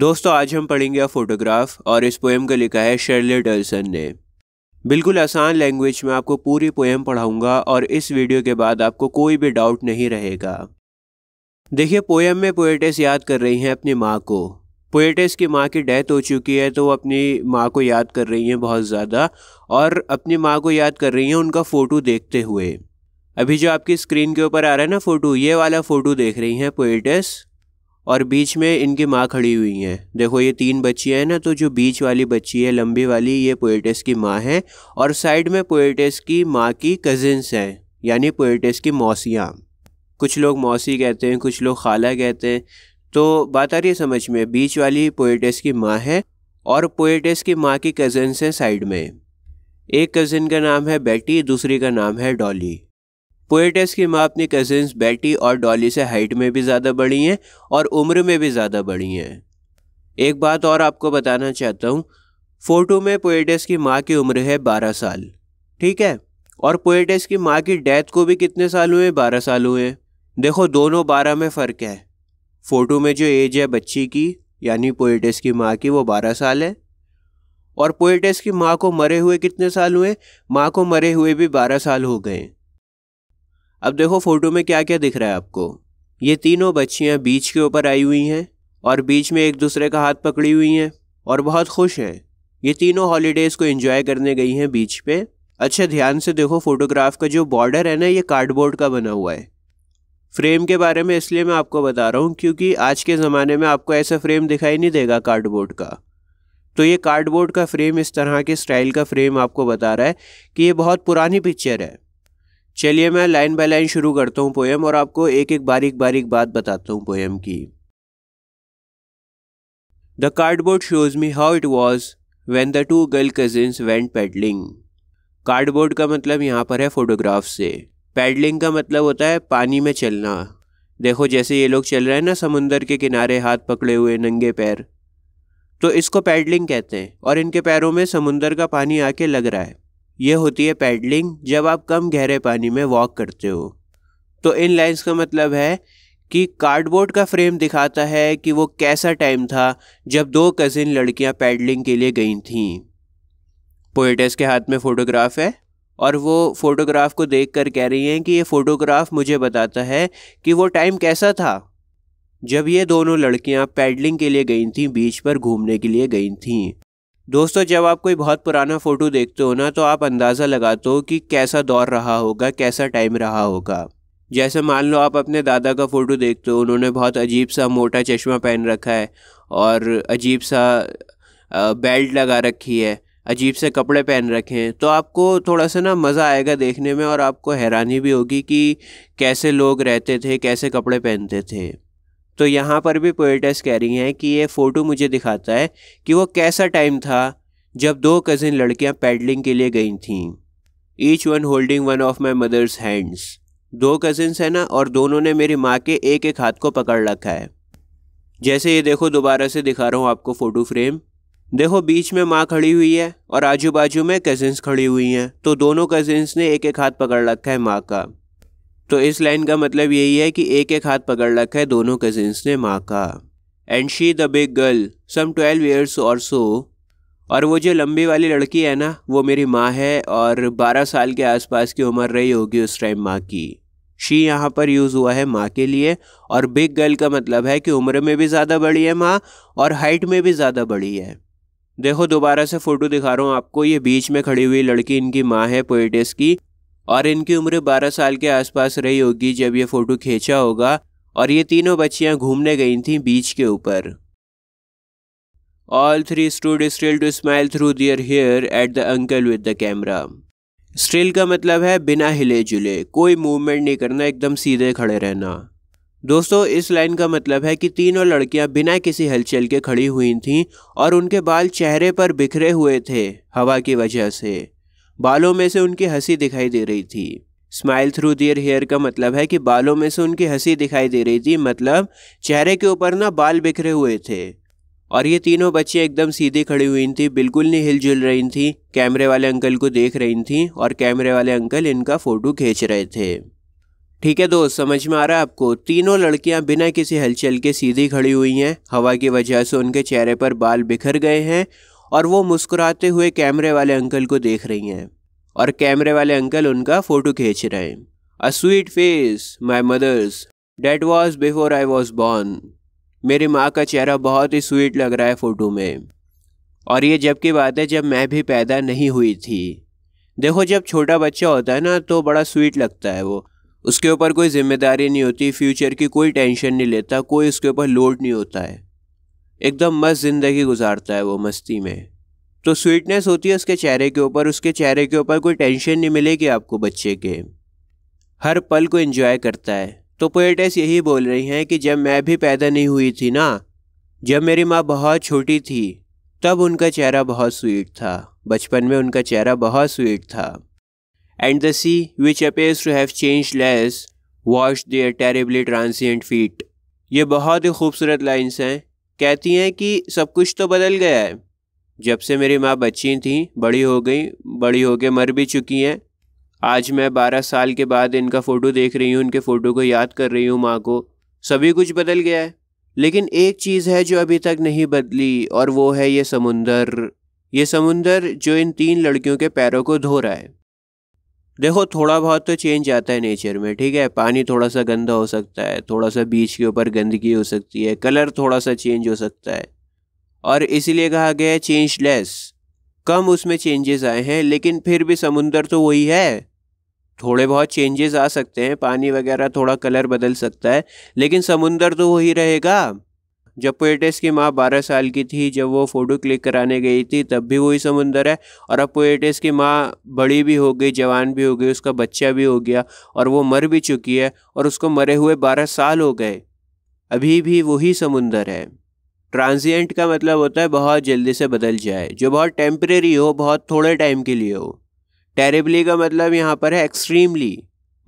दोस्तों आज हम पढ़ेंगे अ फोटोग्राफ और इस पोएम को लिखा है शर्ले डल्सन ने बिल्कुल आसान लैंग्वेज में आपको पूरी पोएम पढ़ाऊंगा और इस वीडियो के बाद आपको कोई भी डाउट नहीं रहेगा देखिए पोएम में पोएटेस याद कर रही हैं अपनी माँ को पोएटेस की माँ की डेथ हो चुकी है तो वो अपनी माँ को याद कर रही हैं बहुत ज़्यादा और अपनी माँ को याद कर रही हैं उनका फ़ोटो देखते हुए अभी जो आपकी स्क्रीन के ऊपर आ रहा है ना फ़ोटो ये वाला फ़ोटो देख रही हैं पोएटेस और बीच में इनकी माँ खड़ी हुई हैं देखो ये तीन बच्चियाँ हैं ना तो जो बीच वाली बच्ची है लंबी वाली ये पोएटेस की माँ है और साइड में पोएटेस की माँ की कजिन्स हैं यानी पोएटेस की मौसियाँ कुछ लोग मौसी कहते हैं कुछ लोग खाला कहते हैं तो बात आ रही है समझ में बीच वाली पोएटेस की माँ है और पोएटेस की माँ की कज़न्स हैं साइड में एक कज़न का नाम है बेटी दूसरी का नाम है डॉली पोएटस की माँ अपनी कजिन्स बैटी और डॉली से हाइट में भी ज़्यादा बड़ी हैं और उम्र में भी ज़्यादा बड़ी हैं एक बात और आपको बताना चाहता हूँ फ़ोटो में पोएटस की माँ की उम्र है बारह साल ठीक है और पोएटस की माँ की डेथ को भी कितने साल हुए बारह साल हुए देखो दोनों बारह में फ़र्क है फ़ोटो में जो एज है बच्ची की यानी पोएटस की माँ की वो बारह साल है और पोएटस की माँ को मरे हुए कितने साल हुए माँ को मरे हुए भी बारह साल हो गए अब देखो फोटो में क्या क्या दिख रहा है आपको ये तीनों बच्चियाँ बीच के ऊपर आई हुई हैं और बीच में एक दूसरे का हाथ पकड़ी हुई हैं और बहुत खुश हैं ये तीनों हॉलीडेज़ को इन्जॉय करने गई हैं बीच पे अच्छा ध्यान से देखो फोटोग्राफ का जो बॉर्डर है ना ये कार्डबोर्ड का बना हुआ है फ्रेम के बारे में इसलिए मैं आपको बता रहा हूँ क्योंकि आज के ज़माने में आपको ऐसा फ्रेम दिखाई नहीं देगा कार्डबोर्ड का तो ये कार्डबोर्ड का फ्रेम इस तरह के स्टाइल का फ्रेम आपको बता रहा है कि ये बहुत पुरानी पिक्चर है चलिए मैं लाइन बाय लाइन शुरू करता हूँ पोएम और आपको एक एक बारीक बारीक बात बताता हूँ पोएम की the cardboard shows me how it was when the two girl cousins went paddling cardboard का मतलब यहाँ पर है फोटोग्राफ से पैडलिंग का मतलब होता है पानी में चलना देखो जैसे ये लोग चल रहे हैं ना समुंदर के किनारे हाथ पकड़े हुए नंगे पैर तो इसको पैडलिंग कहते हैं और इनके पैरों में समुंदर का पानी आके लग रहा है ये होती है पैडलिंग जब आप कम गहरे पानी में वॉक करते हो तो इन लाइंस का मतलब है कि कार्डबोर्ड का फ्रेम दिखाता है कि वो कैसा टाइम था जब दो कज़िन लड़कियां पैडलिंग के लिए गई थीं पोएटस के हाथ में फ़ोटोग्राफ है और वो फ़ोटोग्राफ को देख कर कह रही हैं कि ये फ़ोटोग्राफ मुझे बताता है कि वो टाइम कैसा था जब ये दोनों लड़कियां पैडलिंग के लिए गई थीं बीच पर घूमने के लिए गई थीं दोस्तों जब आप कोई बहुत पुराना फ़ोटो देखते हो ना तो आप अंदाज़ा लगाते हो कि कैसा दौर रहा होगा कैसा टाइम रहा होगा जैसे मान लो आप अपने दादा का फ़ोटो देखते हो उन्होंने बहुत अजीब सा मोटा चश्मा पहन रखा है और अजीब सा बेल्ट लगा रखी है अजीब से कपड़े पहन रखे हैं तो आपको थोड़ा सा ना मज़ा आएगा देखने में और आपको हैरानी भी होगी कि कैसे लोग रहते थे कैसे कपड़े पहनते थे तो यहाँ पर भी पोइटस कह रही हैं कि ये फ़ोटो मुझे दिखाता है कि वो कैसा टाइम था जब दो कज़िन लड़कियाँ पैडलिंग के लिए गई थीं each one holding one of my mother's hands दो कज़िन्स हैं ना और दोनों ने मेरी माँ के एक एक हाथ को पकड़ रखा है जैसे ये देखो दोबारा से दिखा रहा हूँ आपको फ़ोटो फ्रेम देखो बीच में माँ खड़ी हुई है और आजू बाजू में कज़िन्स खड़ी हुई हैं तो दोनों कज़िन्स ने एक एक हाथ पकड़ रखा है माँ का तो इस लाइन का मतलब यही है कि एक एक हाथ पकड़ रखा है दोनों कजिन्स ने माँ का and she the big girl some twelve years or so और वो जो लंबी वाली लड़की है ना वो मेरी माँ है और बारह साल के आसपास की उम्र रही होगी उस टाइम माँ की शी यहाँ पर यूज़ हुआ है माँ के लिए और बिग गर्ल का मतलब है कि उम्र में भी ज़्यादा बड़ी है माँ और हाइट में भी ज़्यादा बड़ी है देखो दोबारा से फ़ोटो दिखा रहा हूँ आपको ये बीच में खड़ी हुई लड़की इनकी माँ है पोइटिस की और इनकी उम्र 12 साल के आसपास रही होगी जब ये फ़ोटो खींचा होगा और ये तीनों बच्चियां घूमने गई थीं बीच के ऊपर all three stood still to smile through their hair at the uncle with the camera still का मतलब है बिना हिले जुले कोई मूवमेंट नहीं करना एकदम सीधे खड़े रहना दोस्तों इस लाइन का मतलब है कि तीनों लड़कियां बिना किसी हलचल के खड़ी हुई थीं और उनके बाल चेहरे पर बिखरे हुए थे हवा की वजह से बालों में से उनकी हंसी दिखाई दे रही थी स्माइल थ्रू दियर हेयर का मतलब है कि बालों में से उनकी हंसी दिखाई दे रही थी मतलब चेहरे के ऊपर ना बाल बिखरे हुए थे और ये तीनों बच्चे एकदम सीधे खड़ी हुई थी बिल्कुल नहीं हिलजुल रही थी कैमरे वाले अंकल को देख रही थी और कैमरे वाले अंकल इनका फ़ोटो खींच रहे थे ठीक है दोस्त समझ में आ रहा है आपको तीनों लड़कियां बिना किसी हलचल के सीधी खड़ी हुई हैं हवा की वजह से उनके चेहरे पर बाल बिखर गए हैं और वो मुस्कुराते हुए कैमरे वाले अंकल को देख रही हैं और कैमरे वाले अंकल उनका फ़ोटो खींच रहे हैं a sweet face my mother's that was before I was born मेरी माँ का चेहरा बहुत ही स्वीट लग रहा है फ़ोटो में और ये जब की बात है जब मैं भी पैदा नहीं हुई थी देखो जब छोटा बच्चा होता है ना तो बड़ा स्वीट लगता है वो उसके ऊपर कोई जिम्मेदारी नहीं होती फ्यूचर की कोई टेंशन नहीं लेता कोई उसके ऊपर लोड नहीं होता है एकदम मस्त ज़िंदगी गुजारता है वो मस्ती में तो स्वीटनेस होती है उसके चेहरे के ऊपर उसके चेहरे के ऊपर कोई टेंशन नहीं मिलेगी आपको बच्चे के हर पल को एंजॉय करता है तो पोएटेस यही बोल रही हैं कि जब मैं भी पैदा नहीं हुई थी ना जब मेरी माँ बहुत छोटी थी तब उनका चेहरा बहुत स्वीट था बचपन में उनका चेहरा बहुत स्वीट था and the sea which appears to have change less wash their terribly transient feet ये बहुत ही खूबसूरत लाइन्स हैं कहती हैं कि सब कुछ तो बदल गया है जब से मेरी माँ बच्ची थी बड़ी हो गई बड़ी होके मर भी चुकी हैं आज मैं बारह साल के बाद इनका फ़ोटो देख रही हूँ उनके फ़ोटो को याद कर रही हूँ माँ को सभी कुछ बदल गया है लेकिन एक चीज़ है जो अभी तक नहीं बदली और वो है ये समुंदर ये समुंदर जो इन तीन लड़कियों के पैरों को धो रहा है देखो थोड़ा बहुत तो चेंज आता है नेचर में ठीक है पानी थोड़ा सा गंदा हो सकता है थोड़ा सा बीच के ऊपर गंदगी हो सकती है कलर थोड़ा सा चेंज हो सकता है और इसीलिए कहा गया है चेंज लेस कम उसमें चेंजेस आए हैं लेकिन फिर भी समुंदर तो वही है थोड़े बहुत चेंजेस आ सकते हैं पानी वगैरह थोड़ा कलर बदल सकता है लेकिन समुंदर तो वही रहेगा जब पोएटिस की माँ बारह साल की थी जब वो फ़ोटो क्लिक कराने गई थी तब भी वही समुंदर है और अब पोएटिस की माँ बड़ी भी हो गई जवान भी हो गई उसका बच्चा भी हो गया और वो मर भी चुकी है और उसको मरे हुए बारह साल हो गए अभी भी वही समुंदर है ट्रांजिएंट का मतलब होता है बहुत जल्दी से बदल जाए जो बहुत टेम्परेरी हो बहुत थोड़े टाइम के लिए हो टेरेबली का मतलब यहाँ पर है एक्सट्रीमली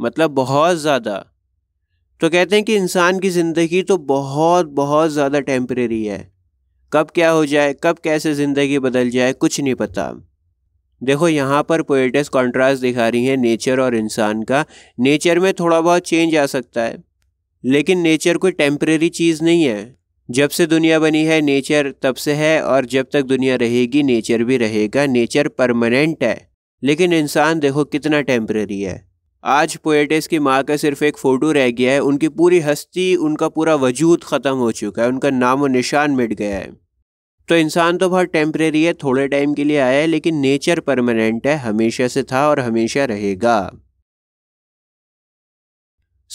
मतलब बहुत ज़्यादा तो कहते हैं कि इंसान की ज़िंदगी तो बहुत बहुत ज़्यादा टेम्परेरी है कब क्या हो जाए कब कैसे ज़िंदगी बदल जाए कुछ नहीं पता देखो यहाँ पर पोएटस कॉन्ट्रास्ट दिखा रही हैं नेचर और इंसान का नेचर में थोड़ा बहुत चेंज आ सकता है लेकिन नेचर कोई टेम्परेरी चीज़ नहीं है जब से दुनिया बनी है नेचर तब से है और जब तक दुनिया रहेगी नेचर भी रहेगा नेचर परमानेंट है लेकिन इंसान देखो कितना टेम्परेरी है आज पोएटिस की माँ का सिर्फ एक फ़ोटो रह गया है उनकी पूरी हस्ती उनका पूरा वजूद ख़त्म हो चुका है उनका नाम और निशान मिट गया है तो इंसान तो बहुत टेम्परेरी है थोड़े टाइम के लिए आया है लेकिन नेचर परमानेंट है हमेशा से था और हमेशा रहेगा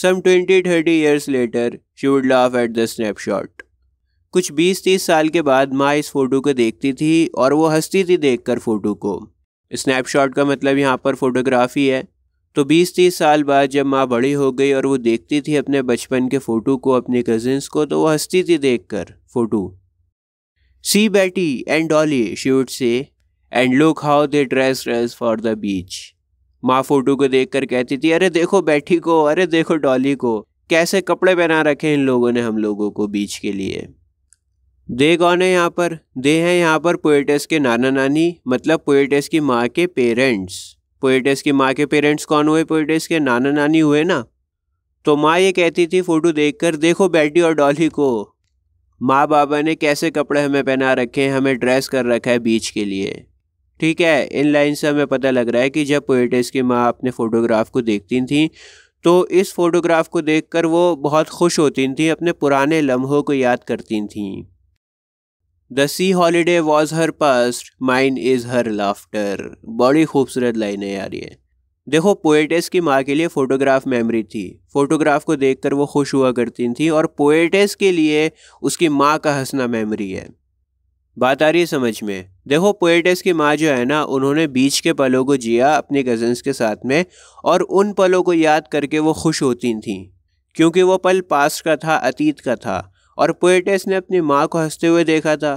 some twenty thirty years later she would laugh at the snapshot कुछ बीस तीस साल के बाद माँ इस फ़ोटो को देखती थी और वो हंसती थी देखकर फ़ोटो को स्नैपशॉट का मतलब यहाँ पर फोटोग्राफी है तो 20-30 साल बाद जब माँ बड़ी हो गई और वो देखती थी अपने बचपन के फ़ोटो को अपने कजिन्स को तो वो हंसती थी देख कर photo see Betty and Dolly she'd say and look how they dress dress for the beach माँ फ़ोटो को देख कर कहती थी अरे देखो बैठी को अरे देखो डॉली को कैसे कपड़े पहना रखे इन लोगों ने हम लोगों को बीच के लिए दे कौन है यहाँ पर दे हैं यहाँ पर पोएटस के नाना नानी मतलब पोएटस की माँ के पेरेंट्स पोइटेस की माँ के पेरेंट्स कौन हुए पोइटेस के नाना नानी हुए ना तो माँ ये कहती थी फ़ोटो कर देखो बेटी और डॉली को माँ बाबा ने कैसे कपड़े हमें पहना रखे हैं हमें ड्रेस कर रखा है बीच के लिए ठीक है इन लाइन से हमें पता लग रहा है कि जब पोइटेस की माँ अपने फ़ोटोग्राफ को देखती थी तो इस फ़ोटोग्राफ को देखकर वो बहुत खुश होती थी अपने पुराने लम्हों को याद करती थीं the sea holiday was her past mine is her laughter बड़ी खूबसूरत लाइन है यार ये देखो पोएटेस की माँ के लिए फ़ोटोग्राफ मेमोरी थी फ़ोटोग्राफ को देखकर वो खुश हुआ करती थी और पोएटेस के लिए उसकी माँ का हंसना मेमोरी है बात आ रही है समझ में देखो पोएटेस की माँ जो है ना उन्होंने बीच के पलों को जिया अपने कज़न्स के साथ में और उन पलों को याद करके वो खुश होती थी क्योंकि वो पल पास्ट का था अतीत का था और पोएटेस ने अपनी माँ को हंसते हुए देखा था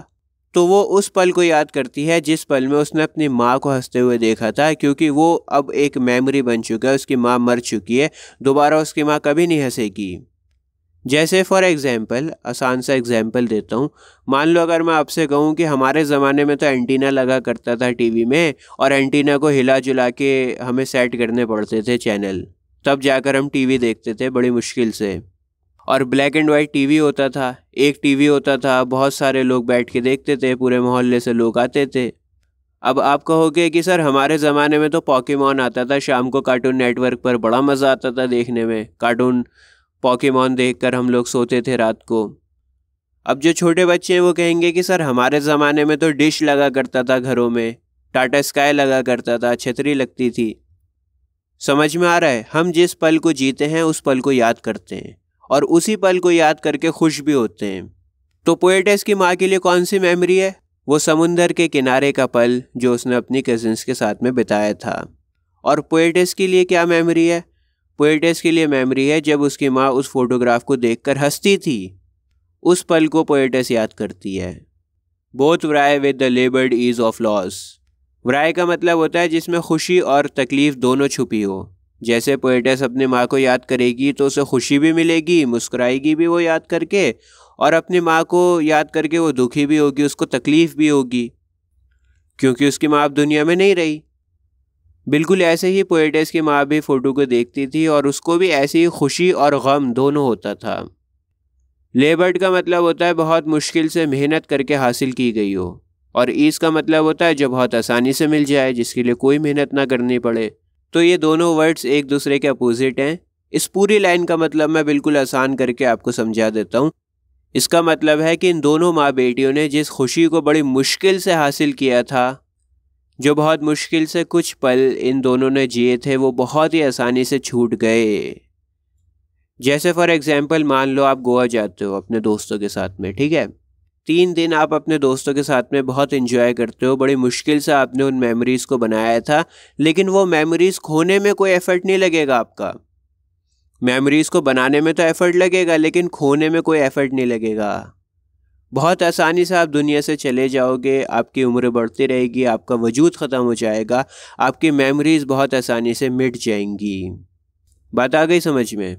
तो वो उस पल को याद करती है जिस पल में उसने अपनी माँ को हंसते हुए देखा था क्योंकि वो अब एक मेमोरी बन चुका है उसकी माँ मर चुकी है दोबारा उसकी माँ कभी नहीं हंसेगी जैसे फॉर एग्ज़ाम्पल आसान सा एग्जांपल देता हूँ मान लो अगर मैं आपसे कहूँ कि हमारे ज़माने में तो एंटीना लगा करता था टीवी में और एंटीना को हिला जुला के हमें सेट करने पड़ते थे चैनल तब जाकर हम टीवी देखते थे बड़ी मुश्किल से और ब्लैक एंड वाइट टीवी होता था एक टीवी होता था बहुत सारे लोग बैठ के देखते थे पूरे मोहल्ले से लोग आते थे अब आप कहोगे कि सर हमारे ज़माने में तो पॉकीमॉन आता था शाम को कार्टून नेटवर्क पर बड़ा मज़ा आता था देखने में कार्टून पॉकीमॉन कर हम लोग सोते थे रात को अब जो छोटे बच्चे हैं वो कहेंगे कि सर हमारे ज़माने में तो डिश लगा करता था घरों में टाटा स्काई लगा करता था छतरी लगती थी समझ में आ रहा है हम जिस पल को जीते हैं उस पल को याद करते हैं और उसी पल को याद करके खुश भी होते हैं तो पोएटस की माँ के लिए कौन सी मेमोरी है वो समुंदर के किनारे का पल जो उसने अपनी कजिन्स के साथ में बिताया था और पोएटस के लिए क्या मेमोरी है पोएटस के लिए मेमोरी है जब उसकी माँ उस फोटोग्राफ को देख कर हंसती थी उस पल को पोएटस याद करती है both wry with the laboured ease of loss wry का मतलब होता है जिसमें खुशी और तकलीफ़ दोनों छुपी हो जैसे पोएटस अपनी माँ को याद करेगी तो उसे खुशी भी मिलेगी मुस्कुराएगी भी वो याद करके और अपनी माँ को याद करके वो दुखी भी होगी उसको तकलीफ़ भी होगी क्योंकि उसकी माँ अब दुनिया में नहीं रही बिल्कुल ऐसे ही पोएटस की माँ भी फ़ोटो को देखती थी और उसको भी ऐसी ही खुशी और गम दोनों होता था लेबर्ड का मतलब होता है बहुत मुश्किल से मेहनत करके हासिल की गई हो और ईस का मतलब होता है जो बहुत आसानी से मिल जाए जिसके लिए कोई मेहनत ना करनी पड़े तो ये दोनों वर्ड्स एक दूसरे के अपोजिट हैं इस पूरी लाइन का मतलब मैं बिल्कुल आसान करके आपको समझा देता हूँ इसका मतलब है कि इन दोनों माँ बेटियों ने जिस खुशी को बड़ी मुश्किल से हासिल किया था जो बहुत मुश्किल से कुछ पल इन दोनों ने जिए थे वो बहुत ही आसानी से छूट गए जैसे फॉर एग्ज़ाम्पल मान लो आप गोवा जाते हो अपने दोस्तों के साथ में ठीक है तीन दिन आप अपने दोस्तों के साथ में बहुत इन्जॉय करते हो बड़ी मुश्किल से आपने उन मेमोरीज़ को बनाया था लेकिन वो मेमोरीज़ खोने में कोई एफ़र्ट नहीं लगेगा आपका मेमोरीज़ को बनाने में तो एफ़र्ट लगेगा लेकिन खोने में कोई एफ़र्ट नहीं लगेगा बहुत आसानी से आप दुनिया से चले जाओगे आपकी उम्र बढ़ती रहेगी आपका वजूद ख़त्म हो जाएगा आपकी मेमोरीज़ बहुत आसानी से मिट जाएंगी बात आ गई समझ में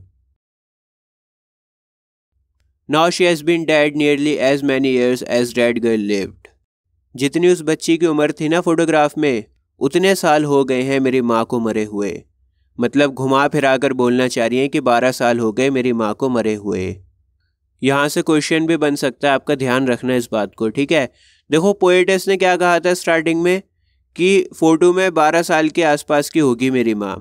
now she has been dead nearly as many years as that girl lived जितनी उस बच्ची की उम्र थी ना फोटोग्राफ में उतने साल हो गए हैं मेरी माँ को मरे हुए मतलब घुमा फिरा कर बोलना चाह रही हैं कि बारह साल हो गए मेरी माँ को मरे हुए यहाँ से क्वेश्चन भी बन सकता है आपका ध्यान रखना इस बात को ठीक है देखो पोएटस ने क्या कहा था स्टार्टिंग में कि फ़ोटो में बारह साल के आसपास की होगी मेरी माँ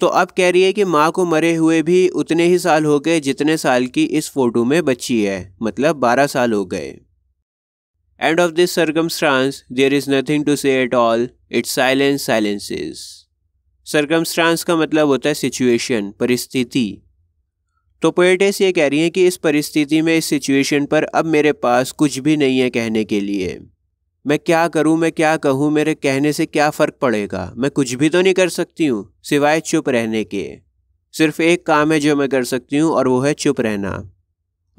तो अब कह रही है कि माँ को मरे हुए भी उतने ही साल हो गए जितने साल की इस फोटो में बच्ची है मतलब बारह साल हो गए and of this circumstance there is nothing to say at all its silence silences stance का मतलब होता है सिचुएशन परिस्थिति तो पोएटेस ये कह रही हैं कि इस परिस्थिति में इस सिचुएशन पर अब मेरे पास कुछ भी नहीं है कहने के लिए मैं क्या करूं मैं क्या कहूं मेरे कहने से क्या फ़र्क पड़ेगा मैं कुछ भी तो नहीं कर सकती हूँ सिवाय चुप रहने के सिर्फ एक काम है जो मैं कर सकती हूँ और वो है चुप रहना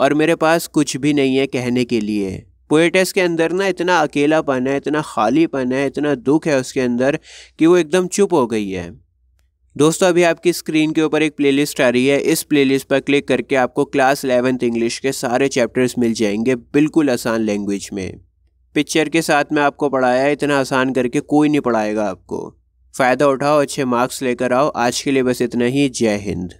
और मेरे पास कुछ भी नहीं है कहने के लिए पोएटस के अंदर ना इतना अकेलापन है इतना खालीपन है इतना दुख है उसके अंदर कि वो एकदम चुप हो गई है दोस्तों अभी आपकी स्क्रीन के ऊपर एक प्लेलिस्ट आ रही है इस प्लेलिस्ट पर क्लिक करके आपको क्लास एलेवेंथ इंग्लिश के सारे चैप्टर्स मिल जाएंगे बिल्कुल आसान लैंग्वेज में पिक्चर के साथ में आपको पढ़ाया इतना आसान करके कोई नहीं पढ़ाएगा आपको फ़ायदा उठाओ अच्छे मार्क्स लेकर आओ आज के लिए बस इतना ही जय हिंद